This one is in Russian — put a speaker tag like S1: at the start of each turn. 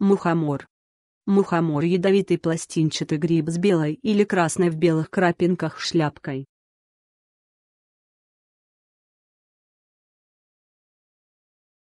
S1: Мухомор. Мухомор – ядовитый пластинчатый гриб с белой или красной в белых крапинках шляпкой.